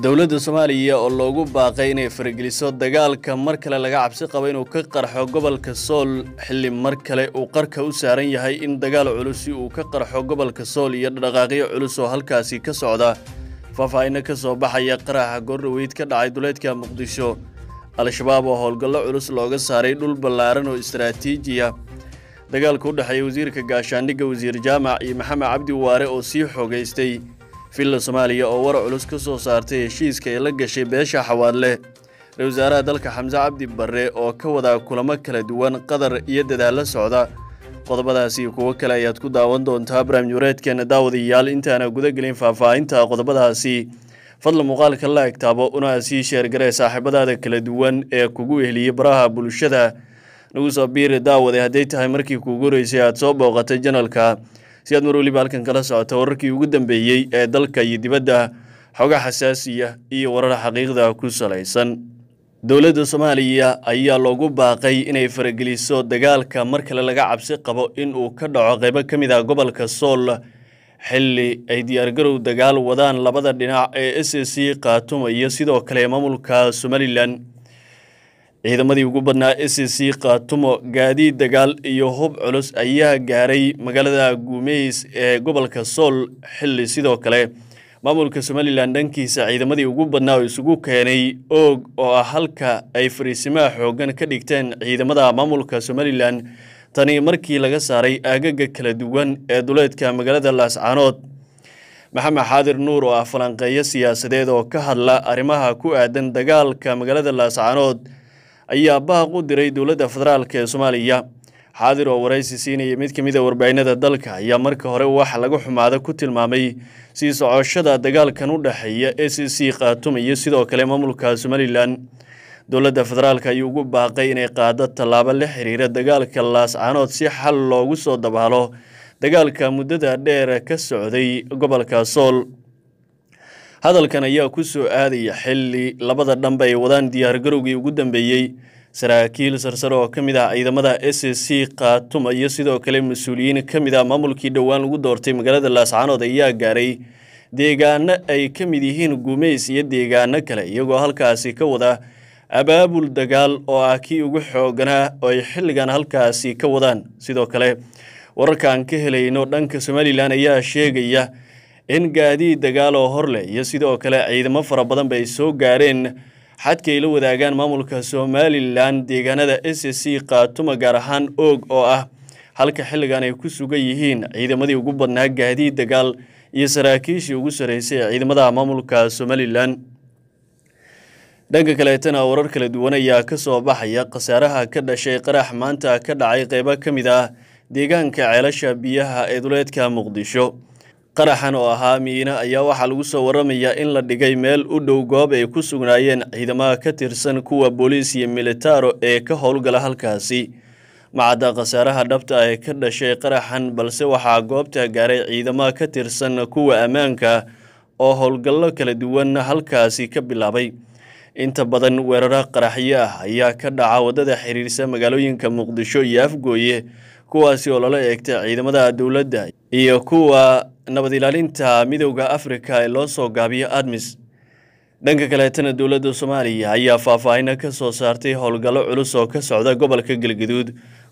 dowladda soomaaliya oo loogu baaqay inay farageliso dagaalka mar kale laga cabsi qabo inuu ka qarxo gobolka sool xilli mar kale uu qarka u saaran yahay in dagaal culusi uu ka qarxo gobolka sool iyo dhaqaaqyo culus oo halkaasi ka socda faahfaahino ka soo baxaya qaraxa goordhaweyd ka dhacay duleedka muqdisho al-shabaab oo howlgallo culus looga saaray dhul ballaaran oo istaraatiijiya dagaalka u dhexeeya wasiirka gaashaandhigga wasiir jaamac iyo maxamed cabdi waare oo sii xoogaystay villa soomaaliya oo war culus ka soo saartay heshiiska ay la gashay beesha xawaadle ra-isul wasaaraha dalka xamse cabdi barre oo ka wadaa kulamo kala duwan qadar iyo dadaallo socda qodobadaasi kuwo kale ayaad ku daawan doontaa barnaamijwareedkeena daawadayaal intaana guda gelin faahfaahinta qodobadaasi fadla muuqaalka la egtaabo una sii sheergaree saaxiibadaada kala duwan ee kugu ehliyey baraha bulshada nagu soo biiri daawade hadday tahay markii kuugu horeysay aad soo booqatay janalka si aad mar weliba halkan kala socoto wararkii ugu dambeeyey ee dalka iyo dibadda xoga xasaasiya iyo warar xaqiiqda ku salaysan dowladda soomaaliya ayaa loogu baaqay inay farageliso dagaalka mar kale laga cabsi qabo inuu ka dhaco qaybo ka mid ah gobolka sool xilli ay diyaargarow dagaal wadaan labada dhinac ee s c qaatumaya sidoo kale maamulka somalilan ciidamadii ugu badnaa e c c khaatumo gaadiid dagaal iyo hub culus ayaa gaaray magaalada guumeys ee gobolka sool xilli sidoo kale maamulka somalilan dhankiisa ciidamadii ugu badnaa oo isugu keenay oog oo ah halka ay fariisimaha xooggan ka dhigteen ciidamada maamulka somalilan tani markii laga saaray aagaga kala duwan ee duleedka magaalada laascaanood maxamed xaadir nuur oo ah falanqeeyo siyaasadeed oo ka hadla arrimaha ku aadan dagaalka magaalada laascaanood ayaa baaq u diray dowladda federaalk ee soomaaliya xaadir oo waraysi siinaya mid ka mid a ah warbaahinada dalka ayaa marka hore wax laga xumaada ku tilmaamay sii socoshada dagaalkan u dhexeeya e c c khaatuum iyo sidoo kale maamulka somalilan dowladda federaalk ayuu ugu baaqay inay qaado tallaabo la xiriira dagaalka laascaanood si xal loogu soo dabaalo dagaalka muddada dheer ka socday gobolka sool hadalkan ayaa ku soo aadaya xilli labada dhanba ay wadaan diyaargarowgii ugu dambeeyey saraakiil sarsare oo ka mid ah ciidamada s c kaatum iyo sidoo kale mas-uuliyiin ka mid ah maamulkii dhowaan lagu doortay magaalada laascanood ayaa gaaray deegaano ay ka mid yihiin gumays iyo deegaano kale iyagoo halkaasi ka wada abaabul dagaal oo ah kii ugu xooganaa oo ay xilligan halkaasi ka wadaan sidoo kale wararkaan ka helayno dhanka somalilan ayaa sheegaya in gaadii dagaal oo horleh iyo sidoo kale ciidamo fara badan ba ay soo gaareen xadkaay la wadaagaan maamulka somalilan deegaanada s c kaatuma gaar ahaan oog oo ah halka xilligan ay ku sugan yihiin ciidamadii ugu badnaa gaadii dagaal iyo saraakiishii ugu sarreysay ee ciidamada maamulka somalilan dhanka kaleetana warar kala duwan ayaa ka soo baxaya khasaaraha ka dhashay qarax maanta ka dhacay qaybo ka mid ah deegaanka ceelasha biyaha ee duleedka muqdisho qaraxan oo ahaa miina ayaa waxaa lagu soo waramayaa in la dhigay meel u dhow goob ay ku sugnaayeen ciidamada ka tirsan kuwa booliis iyo militaaro ee ka howlgala halkaasi macadda khasaaraha dhabta ah ee ka dhashay qaraxan balse waxaa goobta gaaray ciidamada ka tirsan kuwa ammaanka oo howlgallo kala duwan halkaasi ka bilaabay inta badan weerara qaraxyo ah ayaa ka dhaca waddada xiriirsa magaalooyinka muqdisho iyo afgooye kuwaasi oo lala eegtay ciidamada dowladda iyo kuwa nabad ilaalinta midowda afrika ee loo soo gaabiyo admis dhanka kaleetana dowladda soomaaliya ayaa faahfaahino ka soo saartay howlgallo culus oo ka socda gobolka galgaduud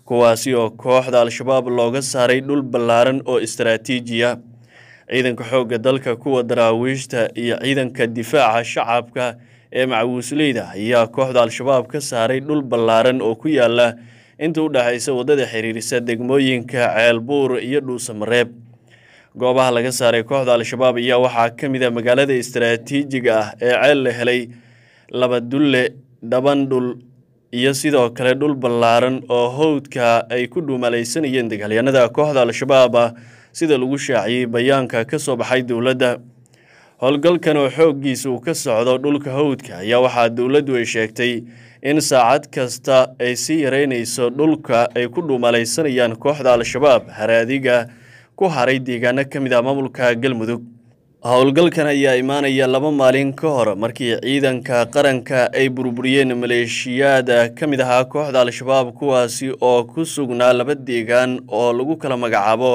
kuwaasi oo kooxda al-shabaab looga saaray dhul ballaaran oo istaraatiijiya ciidanka xoogga dalka kuwa daraawiishta iyo ciidanka difaaca shacabka ee macwuusleyda ayaa kooxda al-shabaab ka saaray dhul ballaaran oo ku yaalla inta u dhaxaysa waddada xiriirisa degmooyinka ceelbuur iyo dhuusamareeb goobaha laga saaray kooxda al-shabaab ayaa waxaa ka mid a ah magaalada istaraatiijiga ah ee ceel la helay laba dulle dhaban dhul iyo sidoo kale dhul ballaaran oo howdka ay ku dhuumalaysanayeen dagaalyanada kooxda al-shabaab ah sida lagu shaaciyey bayaanka ka soo baxay dowladda howlgalkan oo xooggiisa uu ka socdo dhulka hawdka ayaa waxaa dowladdu ay sheegtay in saacad kasta ay sii yareynayso dhulka ay ku dhuumalaysanayaan kooxda al-shabaab haraadiga ku haray deegaano ka mid ah maamulka galmudug howlgalkan ayaa imaanaya laba maalin ka hor markii ciidanka qaranka ay burburiyeen maleeshiyaada ka mid ahaa kooxda al-shabaab kuwaasi oo ku sugnaa laba deegaan oo lagu kala magacaabo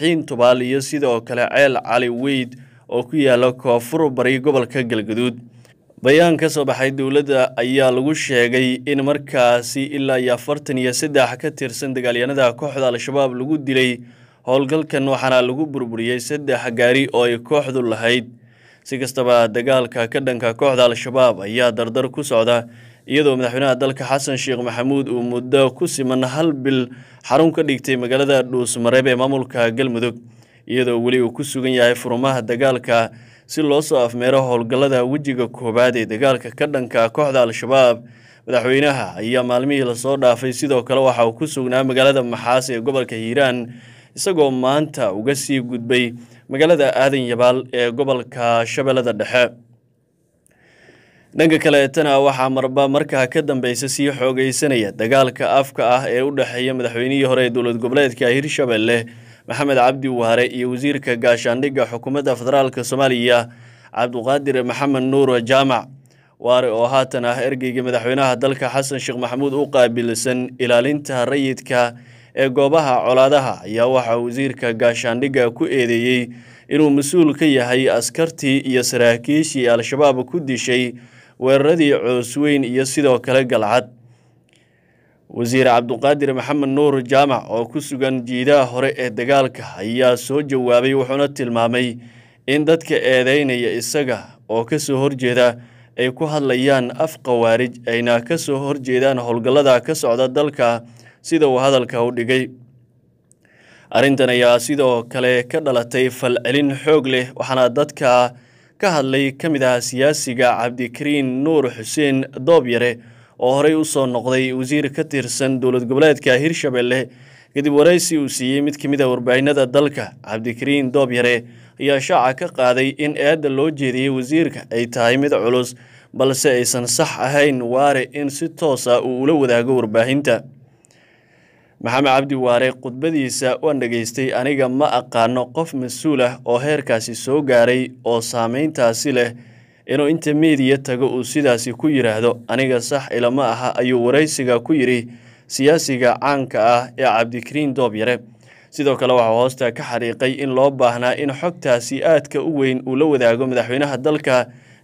xiin tubaal iyo sidoo kale ceel cali weyd oo ku yaala koonfur bari gobolka galgaduud bayaan ka soo baxay dowladda ayaa lagu sheegay in markaasi ilaa iyo afartan iyo saddex ka tirsan dagaalyahanada kooxda al-shabaab lagu dilay howlgalkan waxaana lagu burburiyey saddex gaari oo ay kooxdu lahayd si kastaba dagaalka ka dhanka kooxda al-shabaab ayaa dardar ku socda iyadoo madaxweynaha dalka xasan sheekh maxamuud uu muddo ku siman hal bil xarun ka dhigtay magaalada dhuusmareeb ee maamulka galmudug iyadoo weli uu ku sugan yahay furumaha dagaalka si loo soo afmeero howlgallada wejiga koowaad ee dagaalka ka dhanka kooxda al-shabaab madaxweynaha ayaa maalmihii lasoo dhaafay sidoo kale waxa uu ku sugnaa magaalada maxaas ee gobolka hiiraan isagoo maanta uga sii gudbay magaalada aadan yabaal ee gobolka shabeellada dhexe dhanka kaleetana waxaa marba markaa ka dambeysa sii xoogeysanaya dagaalka afka ah ee u dhexeeya madaxweynihii hore ee dowlad goboleedka hirshabelle maxamed cabdi waare iyo wasiirka gaashaandhigga xukuumadda federaalka soomaaliya cabduqaadir maxamed nuur jaamac waare oo haatan ah ergeyga madaxweynaha dalka xasan sheekh maxamuud u qaabilsan ilaalinta rayidka ee goobaha colaadaha ayaa waxaa wasiirka gaashaandhigga ku eedeeyey inuu mas-uul ka yahay askartii iyo saraakiishii al-shabaab ku dishay weeraradii coosweyn iyo sidoo kale galcad wasiir cabduqaadir maxamed nuur jaamac oo ku sugan jiidaha hore ee dagaalka ayaa soo jawaabay wuxuuna tilmaamay in dadka eedaynaya isaga oo ka soo horjeeda ay ku hadlayaan af khawaarij ayna ka soo horjeedaan howlgallada ka socda dalka sida uu hadalka u dhigay arrintan ayaa sidoo kale ka dhalatay falcelin xoog leh waxaana dadka ka hadlay ka mid ah siyaasiga cabdikariin nuur xuseen doob yare oo horey u soo noqday wasiir ka tirsan dowlad goboleedka hirshabelle kadib waraysi uu siiyey mid ka mid a ah warbaahinada dalka cabdikariin doob yare ayaa shaaca ka qaaday in eedda loo jeediyey wasiirka ay tahay mid culus balse aysan sax ahayn waare in si toosa ah uu ula wadaago warbaahinta maxamed cabdi waare khudbadiisa waan dhegaystay aniga ma aqaano qof mas-uul ah oo heerkaasi soo gaaray oo saamayntaasi leh inuu inta meediya tago uu sidaasi ku yidhaahdo aniga sax ilama aha ayuu waraysiga ku yidhi siyaasiga caanka ah ee cabdikariin doob yare sidoo kale waxaa hoosta ka xariiqay in loo baahnaa in xogtaasi aadka u weyn uu la wadaago madaxweynaha dalka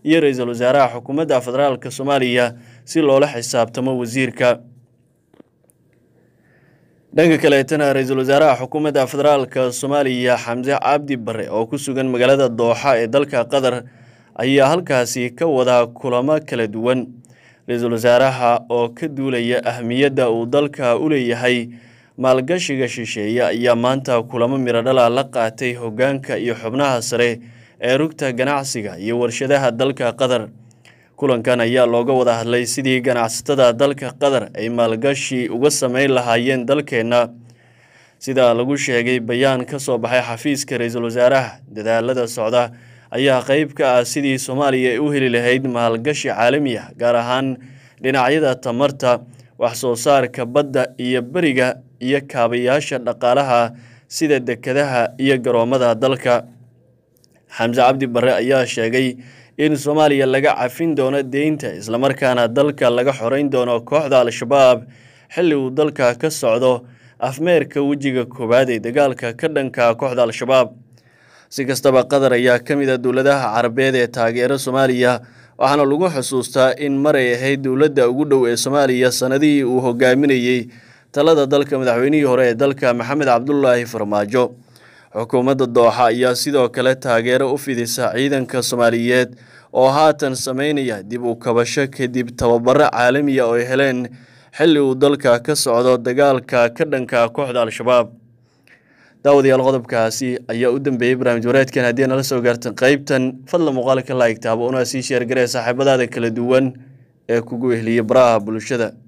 iyo ra-iisul wasaaraha xukuumadda federaalka soomaaliya si loola xisaabtamo wasiirka dhanka kaleetana ra-iisul wasaaraha xukuumadda federaalka soomaaliya xamse cabdi bare oo ku sugan magaalada dooxa ee dalka qatar ayaa halkaasi ka wadaa kulamo kala duwan ra-iisul wasaaraha oo ka duulaya ahmiyadda uu dalka u leeyahay maalgashiga shisheeye ayaa maanta kulamo miradhala la qaatay hoggaanka iyo xubnaha sare ee rugta ganacsiga iyo warshadaha dalka qatar kulankan ayaa looga wada hadlay sidii ganacsatada dalka qatar ay maalgashi uga sameyn lahaayeen dalkeenna sidaa lagu sheegay bayaan ka soo baxay xafiiska ra-iisul wasaaraha dadaalada socda ayaa qayb ka ah sidii soomaaliya ay u heli lahayd maalgashi caalami ah gaar ahaan dhinacyada tamarta wax soo saarka badda iyo beriga iyo kaabayaasha dhaqaalaha sida dekedaha iyo garoomada dalka xamse cabdi barre ayaa sheegay in soomaaliya laga cafin doono deynta islamarkaana dalka laga xorayn doono kooxda al-shabaab xilli uu dalka ka socdo afmeerka wejiga koowaad ee dagaalka ka dhanka kooxda al-shabaab si kastaba qatar ayaa ka mid a ah dowladaha carabeed ee taageera soomaaliya waxaana lagu xusuustaa in maray ahayd dowladda ugu dhow ee soomaaliya sannadihii uu hogaaminayey talada dalka madaxweynihii hore ee dalka maxamed cabdulaahi farmaajo xukuumadda dooxa ayaa sidoo kale taageero u fidisa ciidanka soomaaliyeed oo haatan samaynaya dib u kabasho kadib tababaro caalamiya ah oy heleen xilli uu dalka ka socdo dagaalka ka dhanka kooxda al-shabaab daawadayaal qodobkaasi ayaa u dambeeyey barnaamij wareedkan haddii nala soo gaartan qaybtan fadla muuqaalka laigtaaba una sii sheergaree saaxiibadaada kala duwan ee kugu ehliya baraha bulshada